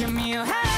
give me a hand.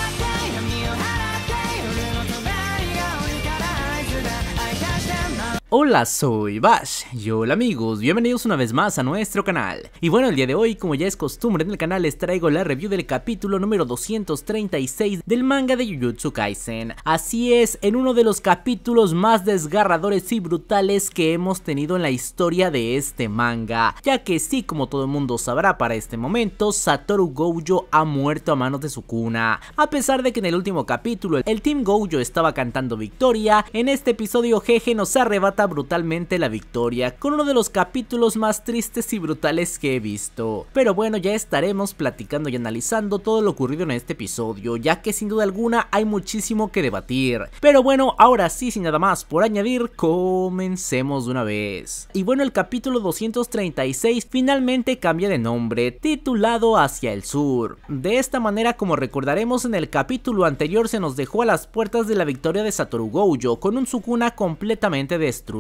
Hola, soy Bash y hola amigos, bienvenidos una vez más a nuestro canal. Y bueno, el día de hoy, como ya es costumbre en el canal, les traigo la review del capítulo número 236 del manga de Jujutsu Kaisen. Así es, en uno de los capítulos más desgarradores y brutales que hemos tenido en la historia de este manga, ya que sí, como todo el mundo sabrá para este momento, Satoru Gojo ha muerto a manos de su cuna. A pesar de que en el último capítulo el Team Gojo estaba cantando victoria, en este episodio Jeje nos arrebata brutalmente la victoria con uno de los capítulos más tristes y brutales que he visto. Pero bueno, ya estaremos platicando y analizando todo lo ocurrido en este episodio, ya que sin duda alguna hay muchísimo que debatir. Pero bueno, ahora sí, sin nada más por añadir, comencemos de una vez. Y bueno, el capítulo 236 finalmente cambia de nombre, titulado Hacia el Sur. De esta manera, como recordaremos en el capítulo anterior, se nos dejó a las puertas de la victoria de Satoru Gojo con un Sukuna completamente destruido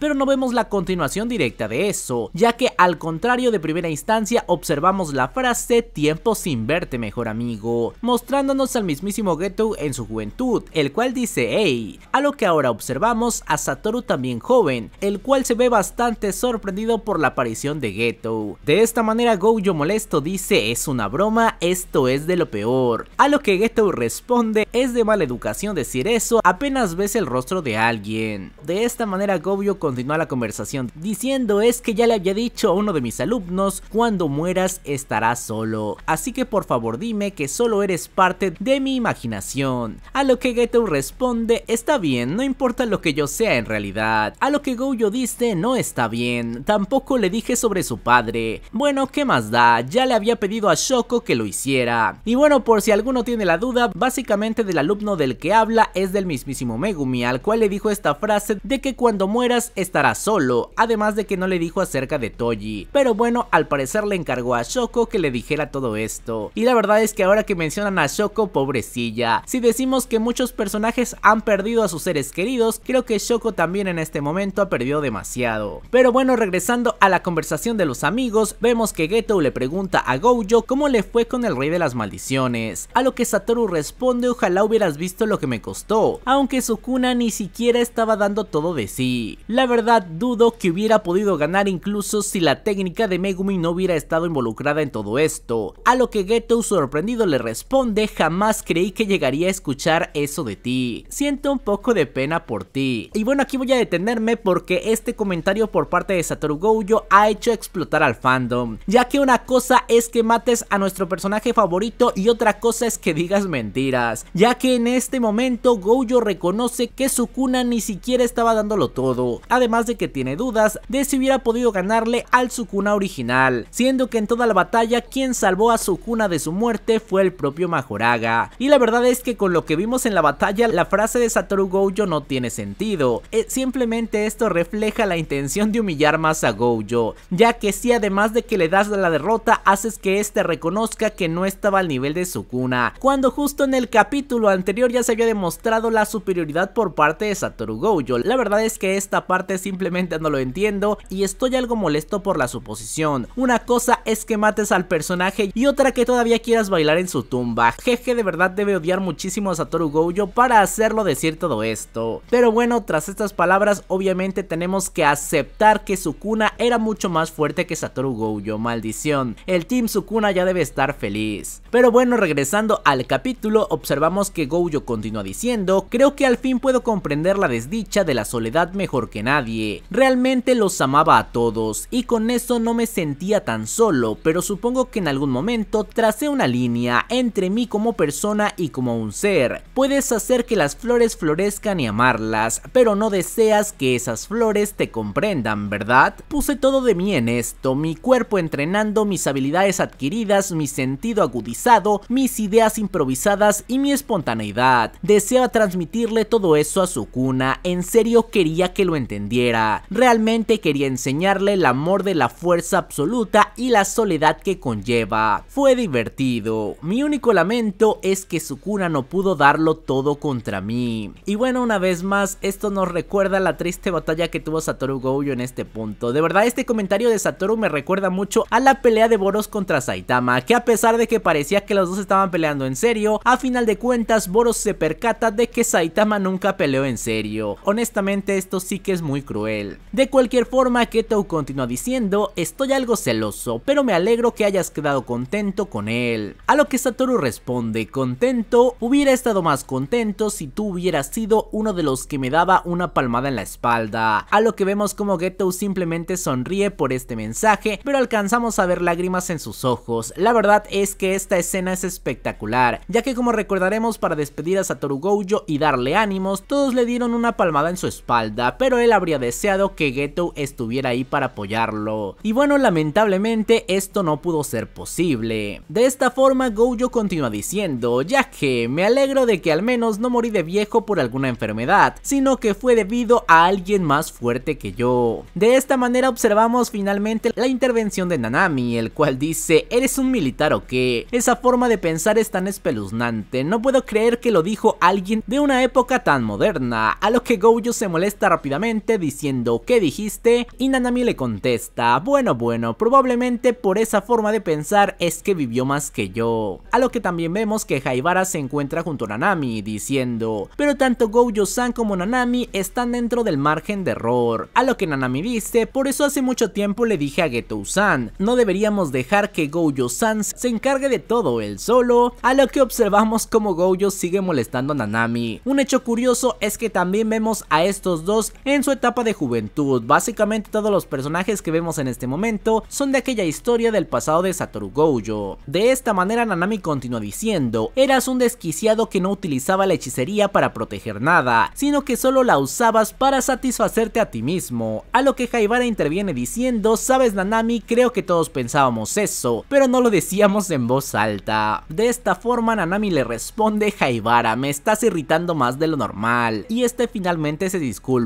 pero no vemos la continuación directa de eso, ya que al contrario de primera instancia observamos la frase tiempo sin verte mejor amigo, mostrándonos al mismísimo Geto en su juventud, el cual dice hey, a lo que ahora observamos a Satoru también joven, el cual se ve bastante sorprendido por la aparición de Geto. De esta manera Gojo molesto dice es una broma, esto es de lo peor, a lo que Geto responde es de mala educación decir eso, apenas ves el rostro de alguien. De esta manera manera continúa la conversación diciendo es que ya le había dicho a uno de mis alumnos, cuando mueras estarás solo, así que por favor dime que solo eres parte de mi imaginación. A lo que Geto responde, está bien, no importa lo que yo sea en realidad. A lo que Goyo dice, no está bien, tampoco le dije sobre su padre. Bueno, ¿qué más da? Ya le había pedido a Shoko que lo hiciera. Y bueno, por si alguno tiene la duda, básicamente del alumno del que habla es del mismísimo Megumi, al cual le dijo esta frase de que cuando cuando mueras estará solo, además de que no le dijo acerca de Toji. Pero bueno, al parecer le encargó a Shoko que le dijera todo esto. Y la verdad es que ahora que mencionan a Shoko, pobrecilla. Si decimos que muchos personajes han perdido a sus seres queridos, creo que Shoko también en este momento ha perdido demasiado. Pero bueno, regresando a la conversación de los amigos, vemos que Geto le pregunta a Gojo cómo le fue con el rey de las maldiciones. A lo que Satoru responde, ojalá hubieras visto lo que me costó. Aunque cuna ni siquiera estaba dando todo de sí la verdad dudo que hubiera podido ganar incluso si la técnica de Megumi no hubiera estado involucrada en todo esto, a lo que Geto sorprendido le responde jamás creí que llegaría a escuchar eso de ti, siento un poco de pena por ti. Y bueno aquí voy a detenerme porque este comentario por parte de Satoru Gojo ha hecho explotar al fandom, ya que una cosa es que mates a nuestro personaje favorito y otra cosa es que digas mentiras, ya que en este momento Gojo reconoce que su cuna ni siquiera estaba dando los todo, además de que tiene dudas de si hubiera podido ganarle al Sukuna original, siendo que en toda la batalla quien salvó a Sukuna de su muerte fue el propio Majoraga. Y la verdad es que con lo que vimos en la batalla, la frase de Satoru Gojo no tiene sentido, eh, simplemente esto refleja la intención de humillar más a Gojo, ya que si además de que le das la derrota, haces que este reconozca que no estaba al nivel de Sukuna, cuando justo en el capítulo anterior ya se había demostrado la superioridad por parte de Satoru Gojo. La verdad es que esta parte simplemente no lo entiendo y estoy algo molesto por la suposición. Una cosa es que mates al personaje y otra que todavía quieras bailar en su tumba. Jeje de verdad debe odiar muchísimo a Satoru Gojo para hacerlo decir todo esto. Pero bueno, tras estas palabras obviamente tenemos que aceptar que Sukuna era mucho más fuerte que Satoru Gojo, maldición. El Team Sukuna ya debe estar feliz. Pero bueno, regresando al capítulo, observamos que Gojo continúa diciendo, creo que al fin puedo comprender la desdicha de la soledad mejor que nadie. Realmente los amaba a todos y con eso no me sentía tan solo, pero supongo que en algún momento tracé una línea entre mí como persona y como un ser. Puedes hacer que las flores florezcan y amarlas, pero no deseas que esas flores te comprendan, ¿verdad? Puse todo de mí en esto, mi cuerpo entrenando mis habilidades adquiridas, mi sentido agudizado, mis ideas improvisadas y mi espontaneidad. Deseaba transmitirle todo eso a su cuna, en serio quería que lo entendiera. Realmente quería enseñarle el amor de la fuerza absoluta y la soledad que conlleva. Fue divertido. Mi único lamento es que Sukuna no pudo darlo todo contra mí. Y bueno, una vez más, esto nos recuerda la triste batalla que tuvo Satoru Gojo en este punto. De verdad, este comentario de Satoru me recuerda mucho a la pelea de Boros contra Saitama, que a pesar de que parecía que los dos estaban peleando en serio, a final de cuentas Boros se percata de que Saitama nunca peleó en serio. Honestamente, este esto sí que es muy cruel. De cualquier forma, Geto continúa diciendo, estoy algo celoso, pero me alegro que hayas quedado contento con él. A lo que Satoru responde, contento, hubiera estado más contento si tú hubieras sido uno de los que me daba una palmada en la espalda. A lo que vemos como Geto simplemente sonríe por este mensaje, pero alcanzamos a ver lágrimas en sus ojos. La verdad es que esta escena es espectacular, ya que como recordaremos para despedir a Satoru Gojo y darle ánimos, todos le dieron una palmada en su espalda pero él habría deseado que Geto estuviera ahí para apoyarlo. Y bueno, lamentablemente esto no pudo ser posible. De esta forma, Gojo continúa diciendo, ya que me alegro de que al menos no morí de viejo por alguna enfermedad, sino que fue debido a alguien más fuerte que yo. De esta manera observamos finalmente la intervención de Nanami, el cual dice, ¿eres un militar o qué? Esa forma de pensar es tan espeluznante, no puedo creer que lo dijo alguien de una época tan moderna, a lo que Gojo se molesta rápidamente diciendo que dijiste? Y Nanami le contesta, bueno bueno, probablemente por esa forma de pensar es que vivió más que yo. A lo que también vemos que Haibara se encuentra junto a Nanami diciendo, pero tanto Gojo-san como Nanami están dentro del margen de error. A lo que Nanami dice, por eso hace mucho tiempo le dije a Geto san no deberíamos dejar que Gojo-san se encargue de todo él solo, a lo que observamos como Gojo sigue molestando a Nanami. Un hecho curioso es que también vemos a estos dos en su etapa de juventud. Básicamente todos los personajes que vemos en este momento son de aquella historia del pasado de Satoru Gojo. De esta manera Nanami continúa diciendo, eras un desquiciado que no utilizaba la hechicería para proteger nada, sino que solo la usabas para satisfacerte a ti mismo. A lo que Haibara interviene diciendo, sabes Nanami, creo que todos pensábamos eso, pero no lo decíamos en voz alta. De esta forma Nanami le responde, Haibara, me estás irritando más de lo normal, y este finalmente se disculpa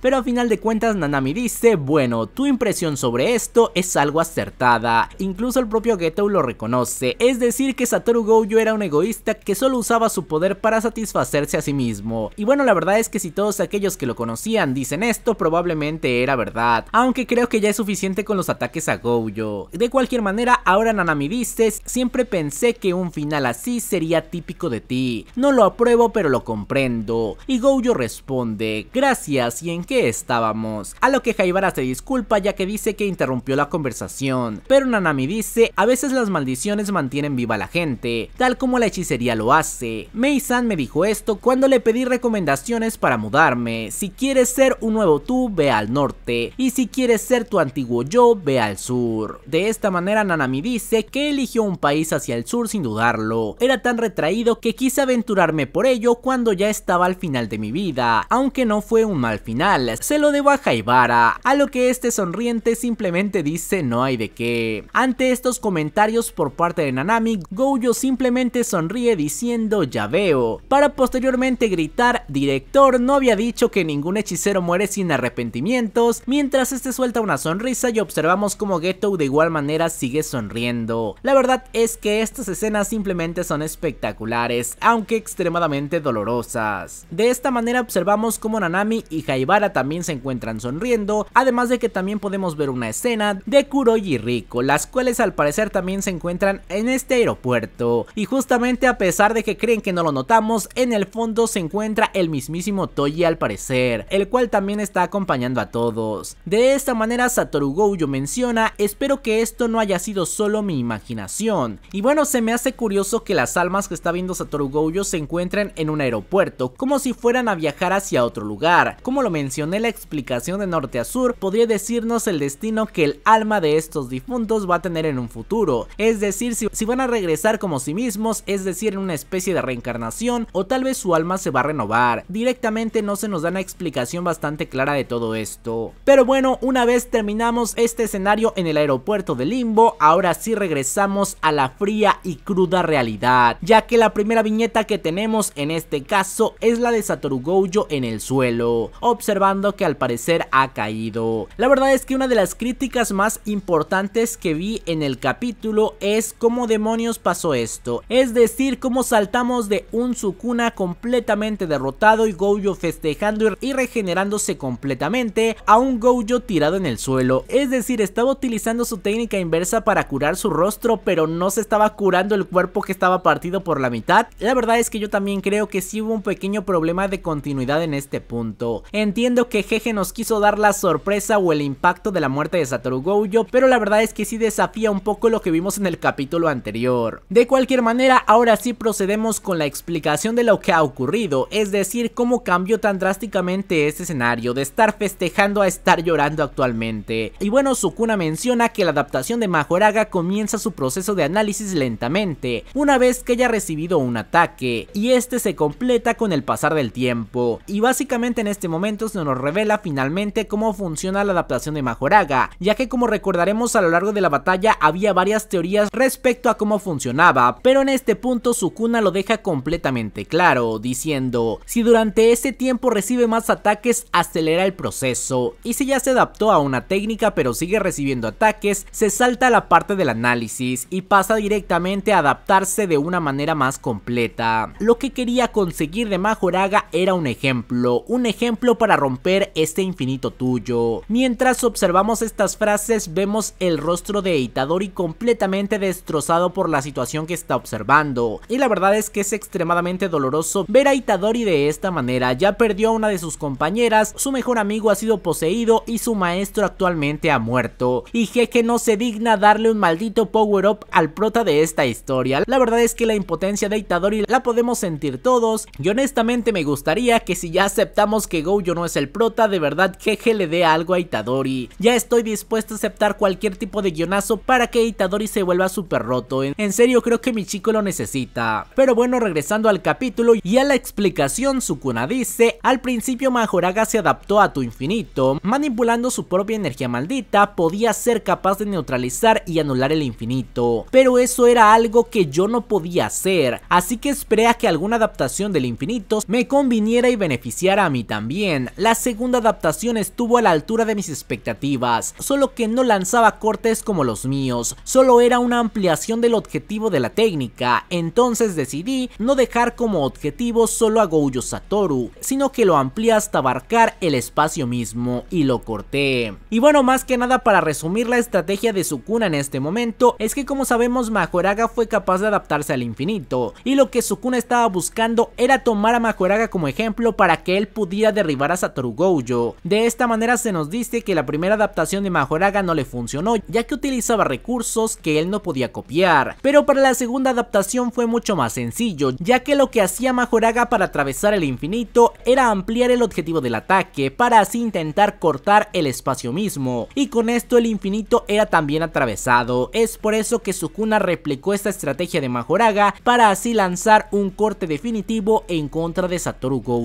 pero a final de cuentas Nanami dice, bueno, tu impresión sobre esto es algo acertada. Incluso el propio Geto lo reconoce, es decir que Satoru Gojo era un egoísta que solo usaba su poder para satisfacerse a sí mismo. Y bueno, la verdad es que si todos aquellos que lo conocían dicen esto, probablemente era verdad. Aunque creo que ya es suficiente con los ataques a Gojo. De cualquier manera, ahora Nanami dices, siempre pensé que un final así sería típico de ti. No lo apruebo pero lo comprendo. Y Gojo responde, gracias y en qué estábamos. A lo que Haibara se disculpa ya que dice que interrumpió la conversación, pero Nanami dice, a veces las maldiciones mantienen viva a la gente, tal como la hechicería lo hace. Mei-san me dijo esto cuando le pedí recomendaciones para mudarme, si quieres ser un nuevo tú, ve al norte, y si quieres ser tu antiguo yo, ve al sur. De esta manera Nanami dice que eligió un país hacia el sur sin dudarlo, era tan retraído que quise aventurarme por ello cuando ya estaba al final de mi vida, aunque no fue un al final, se lo debo a Jaibara. a lo que este sonriente simplemente dice no hay de qué. Ante estos comentarios por parte de Nanami, Gojo simplemente sonríe diciendo ya veo, para posteriormente gritar director no había dicho que ningún hechicero muere sin arrepentimientos, mientras este suelta una sonrisa y observamos como Geto de igual manera sigue sonriendo. La verdad es que estas escenas simplemente son espectaculares, aunque extremadamente dolorosas. De esta manera observamos como Nanami y Haibara también se encuentran sonriendo, además de que también podemos ver una escena de Kuroji y Rico, las cuales al parecer también se encuentran en este aeropuerto. Y justamente a pesar de que creen que no lo notamos, en el fondo se encuentra el mismísimo Toji al parecer, el cual también está acompañando a todos. De esta manera Satoru Gojo menciona, espero que esto no haya sido solo mi imaginación. Y bueno, se me hace curioso que las almas que está viendo Satoru Gojo se encuentren en un aeropuerto, como si fueran a viajar hacia otro lugar. Como lo mencioné, la explicación de norte a sur podría decirnos el destino que el alma de estos difuntos va a tener en un futuro. Es decir, si, van a regresar como sí mismos, es decir, en una especie de reencarnación, o tal vez su alma se va a renovar. Directamente no se nos da una explicación bastante clara de todo esto. Pero bueno, una vez terminamos este escenario en el aeropuerto de Limbo, ahora sí regresamos a la fría y cruda realidad, ya que la primera viñeta que tenemos en este caso es la de Satoru Gojo en el suelo observando que al parecer ha caído. La verdad es que una de las críticas más importantes que vi en el capítulo es cómo demonios pasó esto, es decir, cómo saltamos de un Sukuna completamente derrotado y Gojo festejando y regenerándose completamente a un Gojo tirado en el suelo, es decir, estaba utilizando su técnica inversa para curar su rostro pero no se estaba curando el cuerpo que estaba partido por la mitad, la verdad es que yo también creo que sí hubo un pequeño problema de continuidad en este punto. Entiendo que Jeje nos quiso dar la sorpresa o el impacto de la muerte de Satoru Gojo, pero la verdad es que sí desafía un poco lo que vimos en el capítulo anterior. De cualquier manera, ahora sí procedemos con la explicación de lo que ha ocurrido, es decir, cómo cambió tan drásticamente este escenario de estar festejando a estar llorando actualmente. Y bueno, Sukuna menciona que la adaptación de Majoraga comienza su proceso de análisis lentamente, una vez que haya recibido un ataque, y este se completa con el pasar del tiempo. Y básicamente en este momentos nos revela finalmente cómo funciona la adaptación de Majoraga, ya que como recordaremos a lo largo de la batalla había varias teorías respecto a cómo funcionaba, pero en este punto Sukuna lo deja completamente claro, diciendo, si durante ese tiempo recibe más ataques acelera el proceso, y si ya se adaptó a una técnica pero sigue recibiendo ataques, se salta la parte del análisis y pasa directamente a adaptarse de una manera más completa. Lo que quería conseguir de Majoraga era un ejemplo, un ejemplo para romper este infinito tuyo. Mientras observamos estas frases vemos el rostro de Itadori completamente destrozado por la situación que está observando. Y la verdad es que es extremadamente doloroso ver a Itadori de esta manera, ya perdió a una de sus compañeras, su mejor amigo ha sido poseído y su maestro actualmente ha muerto. Y que no se digna darle un maldito power up al prota de esta historia. La verdad es que la impotencia de Itadori la podemos sentir todos y honestamente me gustaría que si ya aceptamos que yo no es el prota, de verdad que le dé algo a Itadori. Ya estoy dispuesto a aceptar cualquier tipo de guionazo para que Itadori se vuelva súper roto. En serio creo que mi chico lo necesita. Pero bueno, regresando al capítulo y a la explicación, Sukuna dice, al principio Majoraga se adaptó a tu infinito, manipulando su propia energía maldita, podía ser capaz de neutralizar y anular el infinito. Pero eso era algo que yo no podía hacer, así que esperé a que alguna adaptación del infinito me conviniera y beneficiara a mí también bien La segunda adaptación estuvo a la altura de mis expectativas, solo que no lanzaba cortes como los míos, solo era una ampliación del objetivo de la técnica, entonces decidí no dejar como objetivo solo a Gojo Satoru, sino que lo amplié hasta abarcar el espacio mismo y lo corté. Y bueno, más que nada para resumir la estrategia de Sukuna en este momento, es que como sabemos Majoraga fue capaz de adaptarse al infinito, y lo que Sukuna estaba buscando era tomar a Majoraga como ejemplo para que él pudiera de derribar a Satoru Gojo. De esta manera se nos dice que la primera adaptación de Majoraga no le funcionó, ya que utilizaba recursos que él no podía copiar, pero para la segunda adaptación fue mucho más sencillo, ya que lo que hacía Majoraga para atravesar el infinito era ampliar el objetivo del ataque para así intentar cortar el espacio mismo, y con esto el infinito era también atravesado, es por eso que Sukuna replicó esta estrategia de Majoraga para así lanzar un corte definitivo en contra de Satoru Gojo.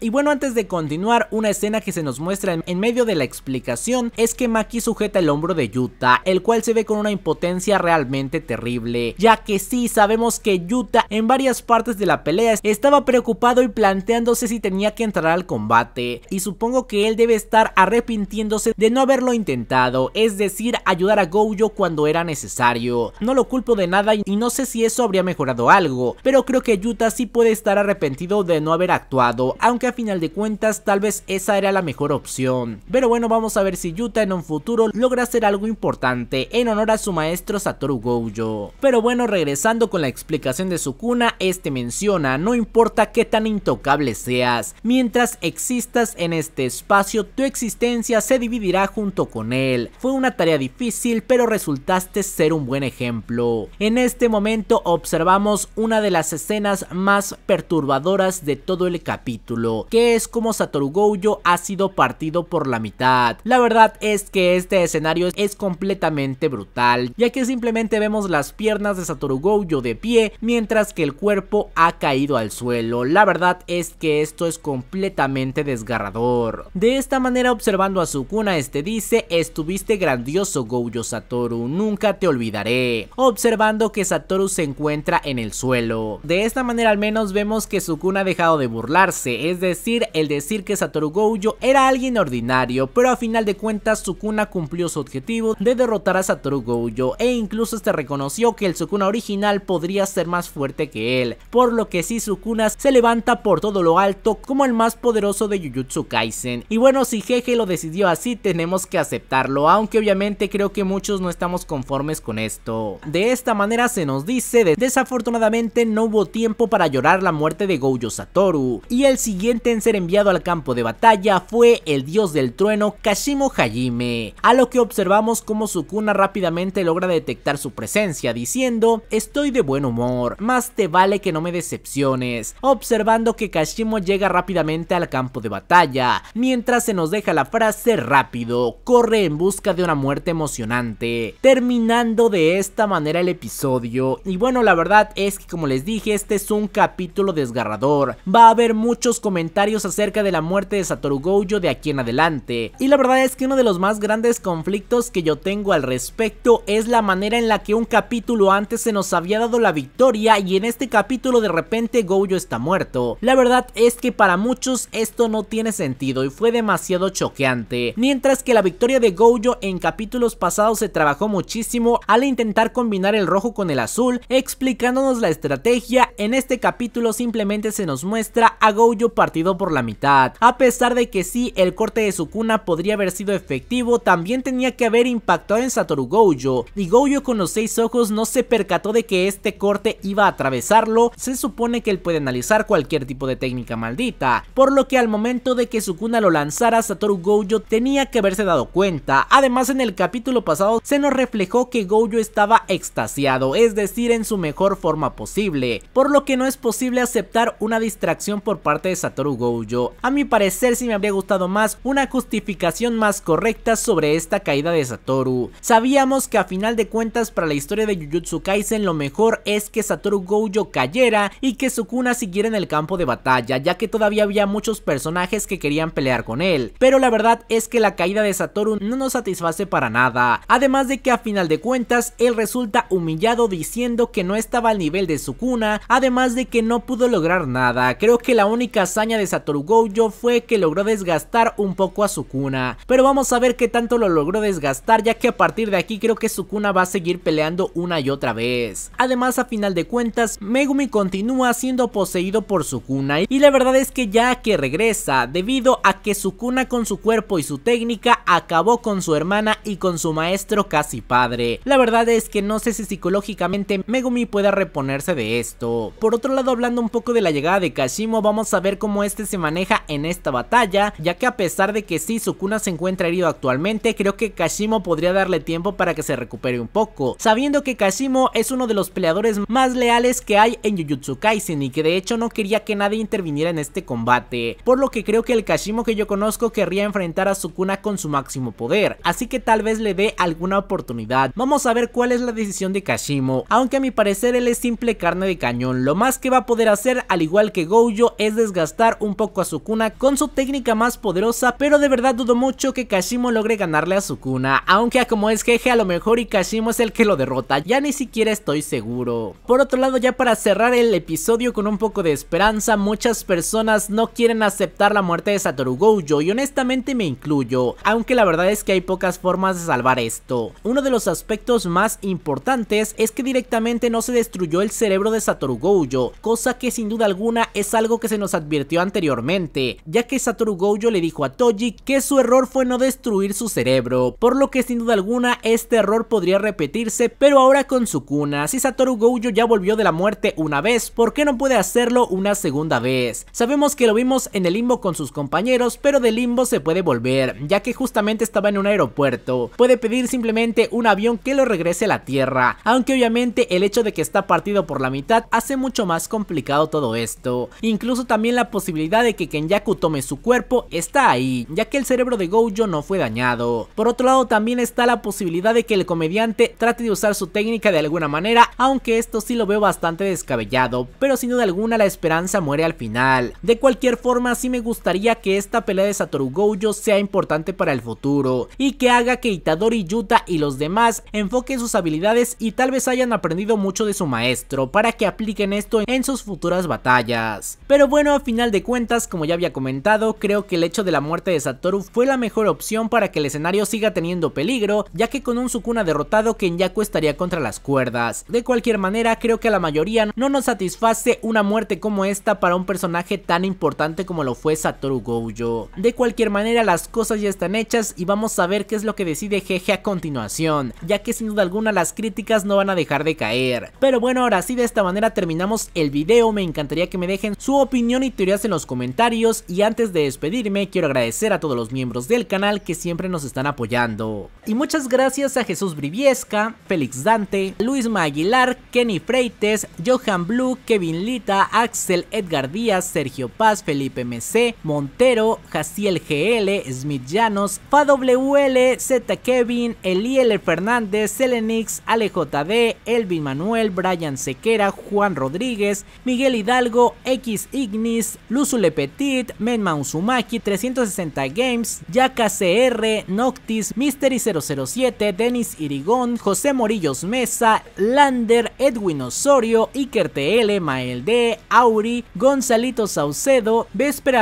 Y bueno, antes de continuar, una escena que se nos muestra en medio de la explicación es que Maki sujeta el hombro de Yuta, el cual se ve con una impotencia realmente terrible, ya que sí sabemos que Yuta en varias partes de la pelea estaba preocupado y planteándose si tenía que entrar al combate, y supongo que él debe estar arrepintiéndose de no haberlo intentado, es decir, ayudar a Gojo cuando era necesario. No lo culpo de nada y no sé si eso habría mejorado algo, pero creo que Yuta sí puede estar arrepentido de no haber actuado, aunque a final de cuentas tal vez esa era la mejor opción. Pero bueno, vamos a ver si Yuta en un futuro logra hacer algo importante en honor a su maestro Satoru Gojo. Pero bueno, regresando con la explicación de su cuna este menciona, no importa qué tan intocable seas, mientras existas en este espacio, tu existencia se dividirá junto con él. Fue una tarea difícil, pero resultaste ser un buen ejemplo. En este momento observamos una de las escenas más perturbadoras de todo el capítulo, que es como Satoru Gojo ha sido partido por la mitad. La verdad es que este escenario es completamente brutal, ya que simplemente vemos las piernas de Satoru Gojo de pie, mientras que el cuerpo ha caído al suelo. La verdad es que esto es completamente desgarrador. De esta manera observando a Sukuna este dice, estuviste grandioso Gojo Satoru, nunca te olvidaré. Observando que Satoru se encuentra en el suelo. De esta manera al menos vemos que Sukuna ha dejado de burlarse, es decir, el de decir que Satoru Gojo era alguien ordinario, pero a final de cuentas Sukuna cumplió su objetivo de derrotar a Satoru Gojo e incluso este reconoció que el Sukuna original podría ser más fuerte que él, por lo que si Sukuna se levanta por todo lo alto como el más poderoso de Jujutsu Kaisen. Y bueno, si Jeje lo decidió así tenemos que aceptarlo, aunque obviamente creo que muchos no estamos conformes con esto. De esta manera se nos dice, desafortunadamente no hubo tiempo para llorar la muerte de Gojo Satoru, y el siguiente en ser enviado al campo de batalla fue el dios del trueno Kashimo Hajime, a lo que observamos como Sukuna rápidamente logra detectar su presencia diciendo estoy de buen humor, más te vale que no me decepciones, observando que Kashimo llega rápidamente al campo de batalla, mientras se nos deja la frase rápido, corre en busca de una muerte emocionante, terminando de esta manera el episodio, y bueno la verdad es que como les dije este es un capítulo desgarrador, va a haber muchos comentarios acerca de la muerte de Satoru Gojo de aquí en adelante. Y la verdad es que uno de los más grandes conflictos que yo tengo al respecto es la manera en la que un capítulo antes se nos había dado la victoria y en este capítulo de repente Gojo está muerto. La verdad es que para muchos esto no tiene sentido y fue demasiado choqueante. Mientras que la victoria de Gojo en capítulos pasados se trabajó muchísimo al intentar combinar el rojo con el azul, explicándonos la estrategia, en este capítulo simplemente se nos muestra a Gojo partido por la mitad a pesar de que sí, el corte de Sukuna podría haber sido efectivo, también tenía que haber impactado en Satoru Gojo, y Gojo con los seis ojos no se percató de que este corte iba a atravesarlo, se supone que él puede analizar cualquier tipo de técnica maldita, por lo que al momento de que Sukuna lo lanzara, Satoru Gojo tenía que haberse dado cuenta, además en el capítulo pasado se nos reflejó que Gojo estaba extasiado, es decir en su mejor forma posible, por lo que no es posible aceptar una distracción por parte de Satoru Gojo, a mi parecer si me habría gustado más una justificación más correcta sobre esta caída de Satoru. Sabíamos que a final de cuentas para la historia de Jujutsu Kaisen lo mejor es que Satoru Gojo cayera y que Sukuna siguiera en el campo de batalla, ya que todavía había muchos personajes que querían pelear con él, pero la verdad es que la caída de Satoru no nos satisface para nada, además de que a final de cuentas él resulta humillado diciendo que no estaba al nivel de Sukuna, además de que no pudo lograr nada, creo que la única hazaña de Satoru fue que logró desgastar un poco a Sukuna, pero vamos a ver qué tanto lo logró desgastar ya que a partir de aquí creo que Sukuna va a seguir peleando una y otra vez. Además a final de cuentas Megumi continúa siendo poseído por Sukuna y la verdad es que ya que regresa debido a que Sukuna con su cuerpo y su técnica acabó con su hermana y con su maestro casi padre. La verdad es que no sé si psicológicamente Megumi pueda reponerse de esto. Por otro lado hablando un poco de la llegada de Kashimo vamos a ver cómo este se maneja en esta batalla, ya que a pesar de que sí Sukuna se encuentra herido actualmente, creo que Kashimo podría darle tiempo para que se recupere un poco, sabiendo que Kashimo es uno de los peleadores más leales que hay en Jujutsu Kaisen y que de hecho no quería que nadie interviniera en este combate, por lo que creo que el Kashimo que yo conozco querría enfrentar a Sukuna con su máximo poder, así que tal vez le dé alguna oportunidad. Vamos a ver cuál es la decisión de Kashimo, aunque a mi parecer él es simple carne de cañón, lo más que va a poder hacer al igual que Gojo es desgastar un poco a su Sukuna con su técnica más poderosa, pero de verdad dudo mucho que Kashimo logre ganarle a Sukuna, aunque a como es jeje a lo mejor y Kashimo es el que lo derrota, ya ni siquiera estoy seguro. Por otro lado, ya para cerrar el episodio con un poco de esperanza, muchas personas no quieren aceptar la muerte de Satoru Gojo y honestamente me incluyo, aunque la verdad es que hay pocas formas de salvar esto. Uno de los aspectos más importantes es que directamente no se destruyó el cerebro de Satoru Gojo, cosa que sin duda alguna es algo que se nos advirtió anteriormente ya que Satoru Gojo le dijo a Toji que su error fue no destruir su cerebro, por lo que sin duda alguna este error podría repetirse, pero ahora con su cuna, si Satoru Gojo ya volvió de la muerte una vez, ¿por qué no puede hacerlo una segunda vez? Sabemos que lo vimos en el limbo con sus compañeros, pero de limbo se puede volver, ya que justamente estaba en un aeropuerto, puede pedir simplemente un avión que lo regrese a la Tierra, aunque obviamente el hecho de que está partido por la mitad hace mucho más complicado todo esto, incluso también la posibilidad de que que Yaku tome su cuerpo está ahí, ya que el cerebro de Gojo no fue dañado. Por otro lado también está la posibilidad de que el comediante trate de usar su técnica de alguna manera, aunque esto sí lo veo bastante descabellado, pero sin duda alguna la esperanza muere al final. De cualquier forma sí me gustaría que esta pelea de Satoru Gojo sea importante para el futuro, y que haga que Itadori Yuta y los demás enfoquen sus habilidades y tal vez hayan aprendido mucho de su maestro, para que apliquen esto en sus futuras batallas. Pero bueno, a final de cuentas, como ya había comentado, creo que el hecho de la muerte de Satoru fue la mejor opción para que el escenario siga teniendo peligro, ya que con un Sukuna derrotado Kenyaku estaría contra las cuerdas. De cualquier manera, creo que a la mayoría no nos satisface una muerte como esta para un personaje tan importante como lo fue Satoru Gojo. De cualquier manera, las cosas ya están hechas y vamos a ver qué es lo que decide Jeje a continuación, ya que sin duda alguna las críticas no van a dejar de caer. Pero bueno, ahora sí de esta manera terminamos el video, me encantaría que me dejen su opinión y teorías en los comentarios y antes de despedirme quiero agradecer a todos los miembros del canal que siempre nos están apoyando. Y muchas gracias a Jesús Briviesca, Félix Dante, Luis Maguilar, Kenny Freites, Johan Blue, Kevin Lita, Axel Edgar Díaz, Sergio Paz, Felipe MC, Montero, Jaciel GL, Smith Llanos, FAWL, Z Kevin, Eliel Fernández, Selenix, AleJD, Elvin Manuel, Brian Sequera, Juan Rodríguez, Miguel Hidalgo, X Ignis, Luzu Tid, Menma Uzumaki, 360 Games, Yaka CR, Noctis, Mystery 007, Denis Irigón, José Morillos Mesa, Lander, Edwin Osorio, Iker TL, Mael D, Auri, Gonzalito Saucedo, Vesper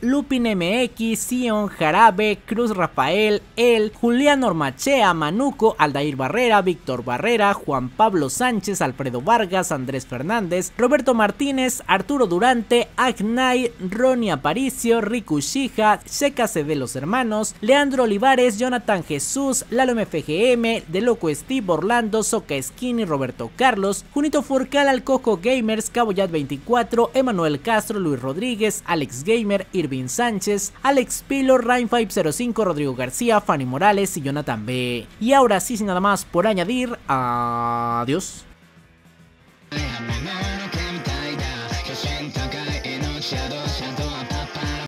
Lupin MX, Sion Jarabe, Cruz Rafael, El, Julián Ormachea, Manuco, Aldair Barrera, Víctor Barrera, Juan Pablo Sánchez, Alfredo Vargas, Andrés Fernández, Roberto Martínez, Arturo Durante, Agnay, Ro Tony Aparicio, Riku Shija, se de los Hermanos, Leandro Olivares, Jonathan Jesús, Lalo MFGM, De Loco Steve, Orlando, Soca Skinny, Roberto Carlos, Junito Furcal, Alcojo Gamers, Caboyat 24, Emanuel Castro, Luis Rodríguez, Alex Gamer, Irvin Sánchez, Alex Pilo, Rain 505, Rodrigo García, Fanny Morales y Jonathan B. Y ahora sí, sin nada más por añadir, adiós.